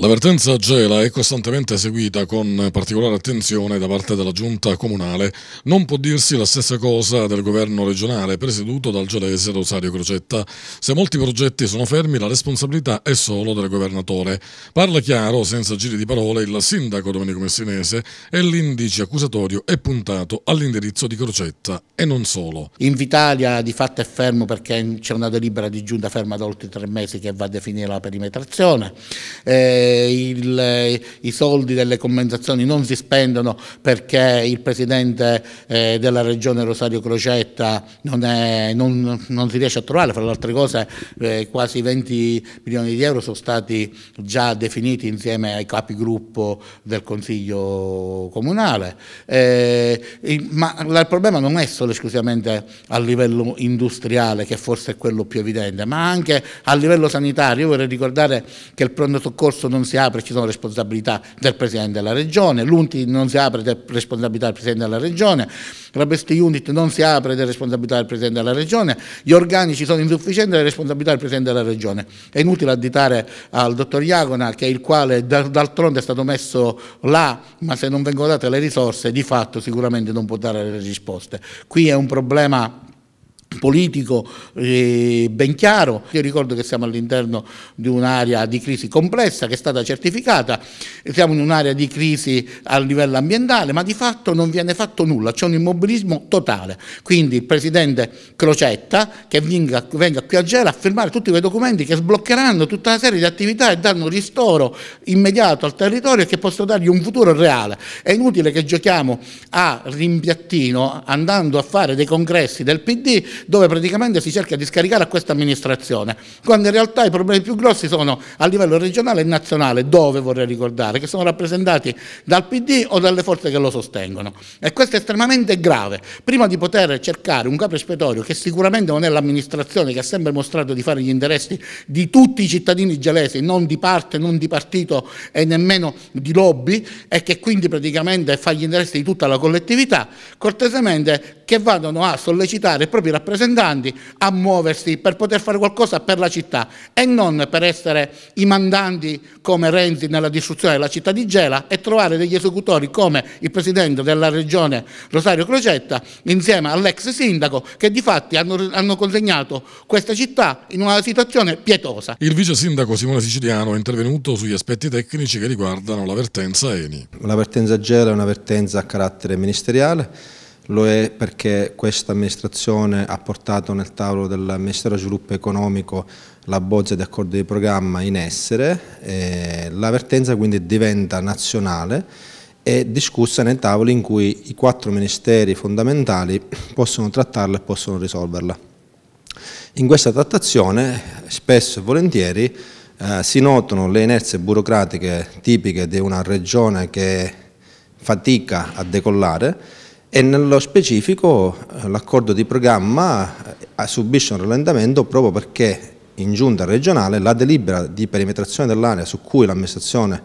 L'avvertenza Gela è costantemente seguita con particolare attenzione da parte della giunta comunale. Non può dirsi la stessa cosa del governo regionale presieduto dal gelese Rosario Crocetta. Se molti progetti sono fermi la responsabilità è solo del governatore. Parla chiaro, senza giri di parole, il sindaco Domenico Messinese e l'indice accusatorio è puntato all'indirizzo di Crocetta e non solo. In Vitalia di fatto è fermo perché c'è una delibera di giunta ferma da oltre tre mesi che va a definire la perimetrazione. Eh, il, i soldi delle compensazioni non si spendono perché il presidente eh, della regione Rosario Crocetta non, è, non, non, si riesce a trovare, fra le altre cose eh, quasi 20 milioni di euro sono stati già definiti insieme ai capigruppo del Consiglio Comunale, eh, ma il problema non è solo esclusivamente a livello industriale che forse è quello più evidente, ma anche a livello sanitario, io vorrei ricordare che il pronto soccorso non non si apre ci sono responsabilità del Presidente della Regione, l'UNTI non si apre per responsabilità del Presidente della Regione, la Best Unit non si apre per responsabilità del Presidente della Regione, gli organici sono insufficienti e responsabilità del Presidente della Regione. È inutile additare al dottor Iacona che il quale d'altronde è stato messo là, ma se non vengono date le risorse di fatto sicuramente non può dare le risposte. Qui è un problema politico eh, ben chiaro. Io ricordo che siamo all'interno di un'area di crisi complessa che è stata certificata, siamo in un'area di crisi a livello ambientale, ma di fatto non viene fatto nulla, c'è un immobilismo totale. Quindi il Presidente Crocetta che venga, venga qui a Gela a firmare tutti quei documenti che sbloccheranno tutta una serie di attività e danno ristoro immediato al territorio e che possono dargli un futuro reale. È inutile che giochiamo a rimpiattino andando a fare dei congressi del PD dove praticamente si cerca di scaricare a questa amministrazione, quando in realtà i problemi più grossi sono a livello regionale e nazionale, dove vorrei ricordare, che sono rappresentati dal PD o dalle forze che lo sostengono. E questo è estremamente grave. Prima di poter cercare un capo espiatorio che sicuramente non è l'amministrazione che ha sempre mostrato di fare gli interessi di tutti i cittadini gelesi, non di parte, non di partito e nemmeno di lobby e che quindi praticamente fa gli interessi di tutta la collettività, cortesemente che vadano a sollecitare i propri rappresentanti a muoversi per poter fare qualcosa per la città e non per essere i mandanti come Renzi nella distruzione della città di Gela e trovare degli esecutori come il presidente della regione Rosario Crocetta insieme all'ex sindaco che di fatti hanno, hanno consegnato questa città in una situazione pietosa. Il vice sindaco Simone Siciliano è intervenuto sugli aspetti tecnici che riguardano l'avvertenza ENI. L'avvertenza Gela è un'avvertenza a carattere ministeriale lo è perché questa amministrazione ha portato nel tavolo del Ministero dello Sviluppo Economico la bozza di accordo di programma in essere, l'avvertenza quindi diventa nazionale e discussa nei tavoli in cui i quattro ministeri fondamentali possono trattarla e possono risolverla. In questa trattazione spesso e volentieri eh, si notano le inerzie burocratiche tipiche di una regione che fatica a decollare e nello specifico eh, l'accordo di programma eh, subisce un rallentamento proprio perché in giunta regionale la delibera di perimetrazione dell'area su cui l'amministrazione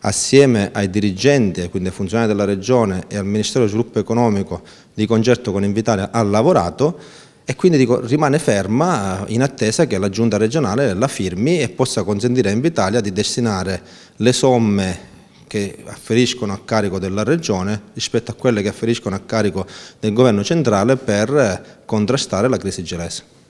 assieme ai dirigenti, quindi ai funzionari della Regione e al Ministero dello Sviluppo Economico di concerto con Invitalia ha lavorato e quindi dico, rimane ferma eh, in attesa che la Giunta regionale la firmi e possa consentire a Invitalia di destinare le somme che afferiscono a carico della Regione rispetto a quelle che afferiscono a carico del Governo centrale per eh, contrastare la crisi gelese.